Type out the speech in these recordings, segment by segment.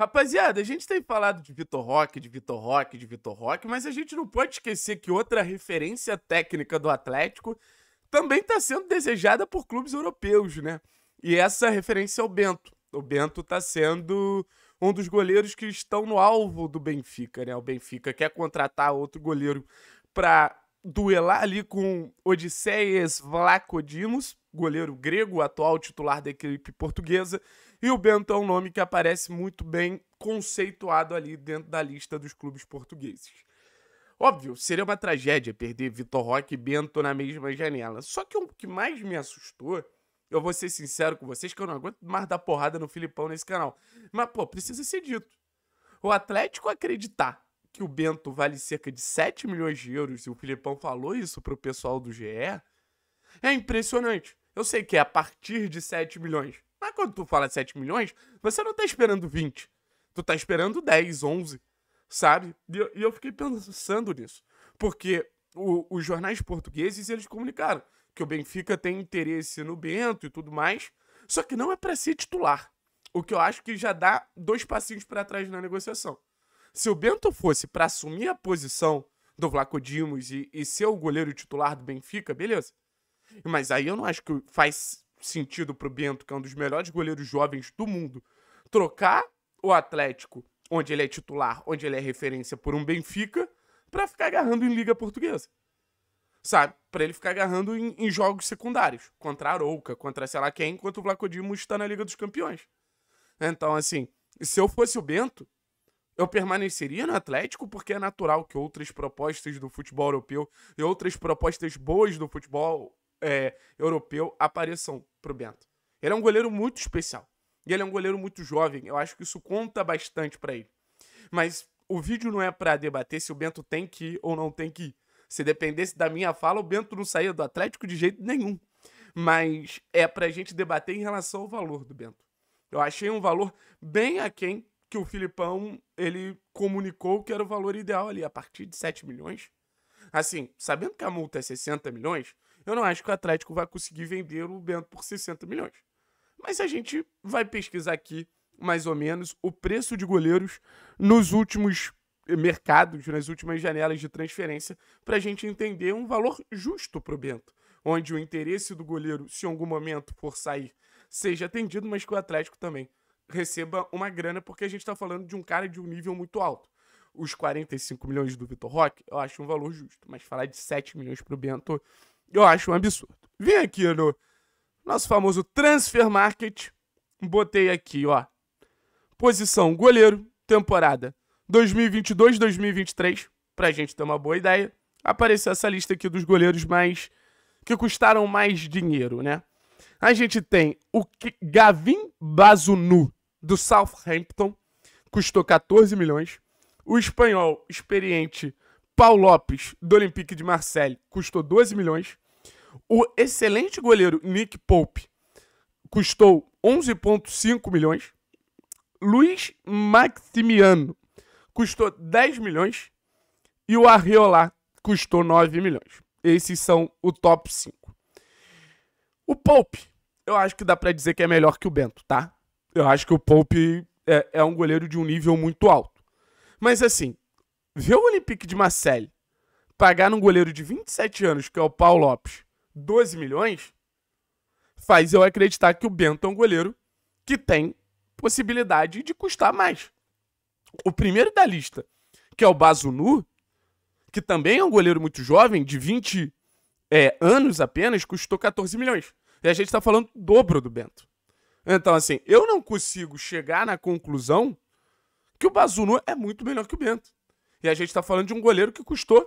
Rapaziada, a gente tem falado de Vitor Roque, de Vitor Roque, de Vitor Roque, mas a gente não pode esquecer que outra referência técnica do Atlético também está sendo desejada por clubes europeus, né? E essa referência é o Bento. O Bento está sendo um dos goleiros que estão no alvo do Benfica, né? O Benfica quer contratar outro goleiro para duelar ali com Odisseias Vlacodimos, goleiro grego, atual titular da equipe portuguesa. E o Bento é um nome que aparece muito bem conceituado ali dentro da lista dos clubes portugueses. Óbvio, seria uma tragédia perder Vitor Roque e Bento na mesma janela. Só que o que mais me assustou, eu vou ser sincero com vocês, que eu não aguento mais dar porrada no Filipão nesse canal. Mas, pô, precisa ser dito. O Atlético acreditar que o Bento vale cerca de 7 milhões de euros, e o Filipão falou isso pro pessoal do GE, é impressionante. Eu sei que é a partir de 7 milhões. Mas quando tu fala 7 milhões, você não tá esperando 20. Tu tá esperando 10, 11, sabe? E eu, e eu fiquei pensando nisso. Porque o, os jornais portugueses, eles comunicaram que o Benfica tem interesse no Bento e tudo mais, só que não é para ser titular. O que eu acho que já dá dois passinhos para trás na negociação. Se o Bento fosse para assumir a posição do Vlaco Dimos e, e ser o goleiro titular do Benfica, beleza. Mas aí eu não acho que faz sentido pro Bento, que é um dos melhores goleiros jovens do mundo, trocar o Atlético, onde ele é titular, onde ele é referência por um Benfica, para ficar agarrando em Liga Portuguesa. Sabe? Para ele ficar agarrando em, em, jogos secundários, contra a Arouca, contra sei lá quem, enquanto o Vlacodimo está na Liga dos Campeões. Então, assim, se eu fosse o Bento, eu permaneceria no Atlético porque é natural que outras propostas do futebol europeu e outras propostas boas do futebol é, europeu apareçam pro Bento. Ele é um goleiro muito especial. E ele é um goleiro muito jovem. Eu acho que isso conta bastante para ele. Mas o vídeo não é para debater se o Bento tem que ir ou não tem que ir. Se dependesse da minha fala, o Bento não saía do Atlético de jeito nenhum. Mas é para a gente debater em relação ao valor do Bento. Eu achei um valor bem aquém que o Filipão ele comunicou que era o valor ideal ali, a partir de 7 milhões. Assim, sabendo que a multa é 60 milhões, eu não acho que o Atlético vai conseguir vender o Bento por 60 milhões. Mas a gente vai pesquisar aqui, mais ou menos, o preço de goleiros nos últimos mercados, nas últimas janelas de transferência, para a gente entender um valor justo para o Bento. Onde o interesse do goleiro, se em algum momento for sair, seja atendido, mas que o Atlético também receba uma grana, porque a gente está falando de um cara de um nível muito alto. Os 45 milhões do Vitor Roque, eu acho um valor justo, mas falar de 7 milhões para o Bento eu acho um absurdo. Vim aqui no nosso famoso Transfer Market, botei aqui, ó, posição goleiro, temporada 2022-2023, pra gente ter uma boa ideia. Apareceu essa lista aqui dos goleiros mais que custaram mais dinheiro, né? A gente tem o Gavin Bazunu, do Southampton, custou 14 milhões. O espanhol experiente Paulo Lopes, do Olympique de Marseille, custou 12 milhões. O excelente goleiro Nick Pope custou 11,5 milhões. Luiz Maximiano custou 10 milhões. E o Arriola custou 9 milhões. Esses são o top 5. O Pope, eu acho que dá para dizer que é melhor que o Bento, tá? Eu acho que o Pope é, é um goleiro de um nível muito alto. Mas assim, ver o Olympique de Marseille pagar num goleiro de 27 anos, que é o Paulo Lopes, 12 milhões, faz eu acreditar que o Bento é um goleiro que tem possibilidade de custar mais. O primeiro da lista, que é o Bazunu, que também é um goleiro muito jovem, de 20 é, anos apenas, custou 14 milhões. E a gente está falando do dobro do Bento. Então, assim, eu não consigo chegar na conclusão que o Bazunu é muito melhor que o Bento. E a gente tá falando de um goleiro que custou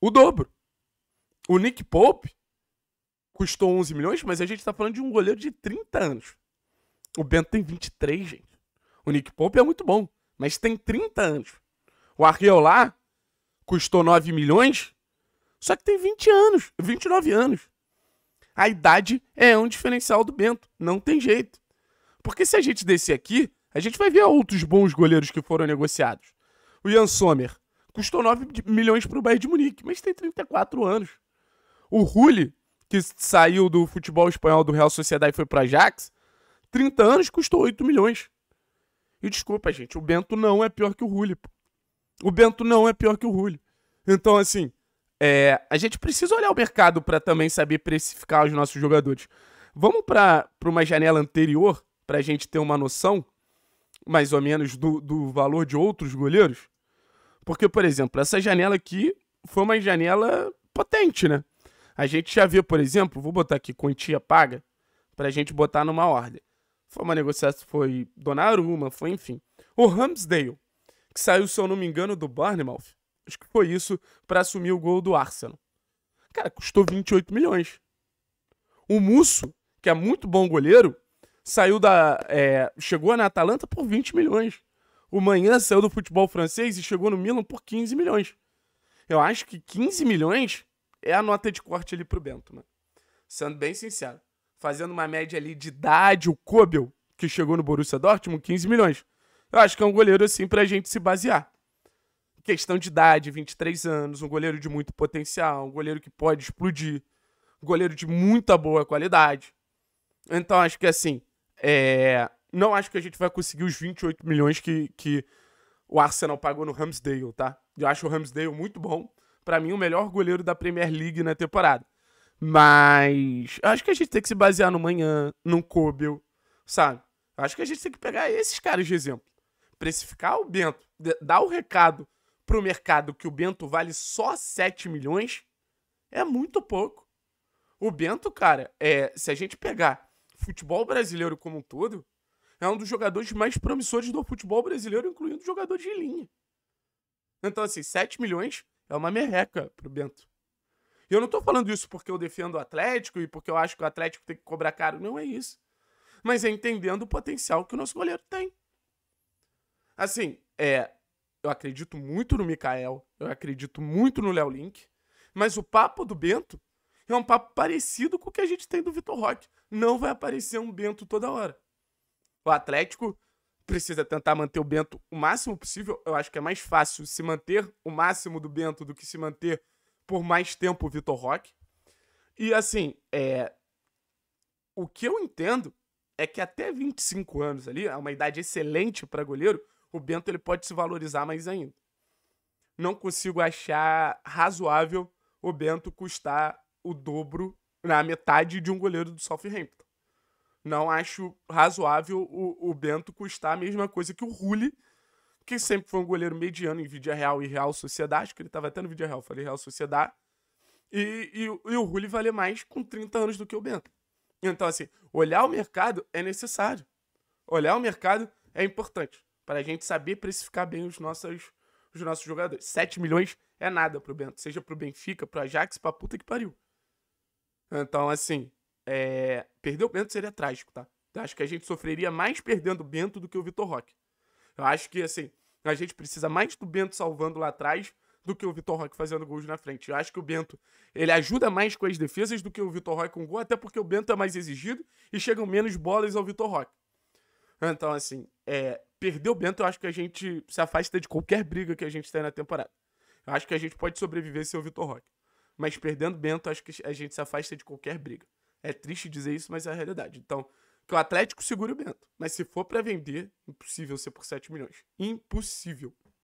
o dobro. O Nick Pope custou 11 milhões, mas a gente tá falando de um goleiro de 30 anos. O Bento tem 23, gente. O Nick Pope é muito bom, mas tem 30 anos. O Arriola custou 9 milhões, só que tem 20 anos, 29 anos. A idade é um diferencial do Bento, não tem jeito. Porque se a gente descer aqui, a gente vai ver outros bons goleiros que foram negociados o Jan Sommer. Custou 9 milhões para o Bayern de Munique, mas tem 34 anos. O Rulli, que saiu do futebol espanhol do Real Sociedade e foi para Ajax, 30 anos custou 8 milhões. E desculpa, gente, o Bento não é pior que o Rulli. O Bento não é pior que o Rulli. Então, assim, é, a gente precisa olhar o mercado para também saber precificar os nossos jogadores. Vamos para uma janela anterior para a gente ter uma noção mais ou menos do, do valor de outros goleiros? Porque, por exemplo, essa janela aqui foi uma janela potente, né? A gente já vê, por exemplo, vou botar aqui quantia paga para a gente botar numa ordem. Foi uma negociação, foi Donnarumma, foi enfim. O Ramsdale, que saiu, se eu não me engano, do Bournemouth. Acho que foi isso para assumir o gol do Arsenal. Cara, custou 28 milhões. O Musso, que é muito bom goleiro, saiu da. É, chegou na Atalanta por 20 milhões. O Manhã saiu do futebol francês e chegou no Milan por 15 milhões. Eu acho que 15 milhões é a nota de corte ali pro Bento, mano. Né? Sendo bem sincero. Fazendo uma média ali de idade, o Kobel, que chegou no Borussia Dortmund, 15 milhões. Eu acho que é um goleiro assim pra gente se basear. Questão de idade, 23 anos, um goleiro de muito potencial, um goleiro que pode explodir, um goleiro de muita boa qualidade. Então acho que assim, é, não acho que a gente vai conseguir os 28 milhões que, que o Arsenal pagou no Ramsdale, tá? Eu acho o Ramsdale muito bom. Para mim, o melhor goleiro da Premier League na temporada. Mas acho que a gente tem que se basear no Manhã, no Kobel, sabe? Acho que a gente tem que pegar esses caras de exemplo. Precificar o Bento, dar o recado pro mercado que o Bento vale só 7 milhões é muito pouco. O Bento, cara, é, se a gente pegar futebol brasileiro como um todo, é um dos jogadores mais promissores do futebol brasileiro, incluindo jogador de linha. Então, assim, 7 milhões é uma merreca pro Bento. E eu não tô falando isso porque eu defendo o Atlético e porque eu acho que o Atlético tem que cobrar caro. Não é isso. Mas é entendendo o potencial que o nosso goleiro tem. Assim, é, eu acredito muito no Mikael, eu acredito muito no Léo Link, mas o papo do Bento é um papo parecido com o que a gente tem do Vitor Roque. Não vai aparecer um Bento toda hora. O Atlético precisa tentar manter o Bento o máximo possível. Eu acho que é mais fácil se manter o máximo do Bento do que se manter por mais tempo o Vitor Roque. E assim, é... o que eu entendo é que até 25 anos ali, é uma idade excelente para goleiro, o Bento ele pode se valorizar mais ainda. Não consigo achar razoável o Bento custar o dobro, na metade de um goleiro do Southampton. Não acho razoável o, o Bento custar a mesma coisa que o Rulli, que sempre foi um goleiro mediano em Vidia Real e Real Sociedade, que ele estava até no Vidia Real, falei Real Sociedade. E, e, e o Rulli vale mais com 30 anos do que o Bento. Então, assim, olhar o mercado é necessário. Olhar o mercado é importante para a gente saber precificar bem os nossos, os nossos jogadores. 7 milhões é nada pro Bento, seja pro Benfica, pro Ajax, para puta que pariu. Então, assim, é... perder o Bento seria trágico, tá? Eu acho que a gente sofreria mais perdendo o Bento do que o Vitor Roque. Eu acho que, assim, a gente precisa mais do Bento salvando lá atrás do que o Vitor Roque fazendo gols na frente. Eu acho que o Bento, ele ajuda mais com as defesas do que o Vitor Roque com gol, até porque o Bento é mais exigido e chegam menos bolas ao Vitor Roque. Então, assim, é, perder o Bento, eu acho que a gente se afasta de qualquer briga que a gente tem na temporada. Eu acho que a gente pode sobreviver sem o Vitor Roque. Mas perdendo Bento, acho que a gente se afasta de qualquer briga. É triste dizer isso, mas é a realidade. Então, que o Atlético segure o Bento. Mas se for para vender, impossível ser por 7 milhões. Impossível.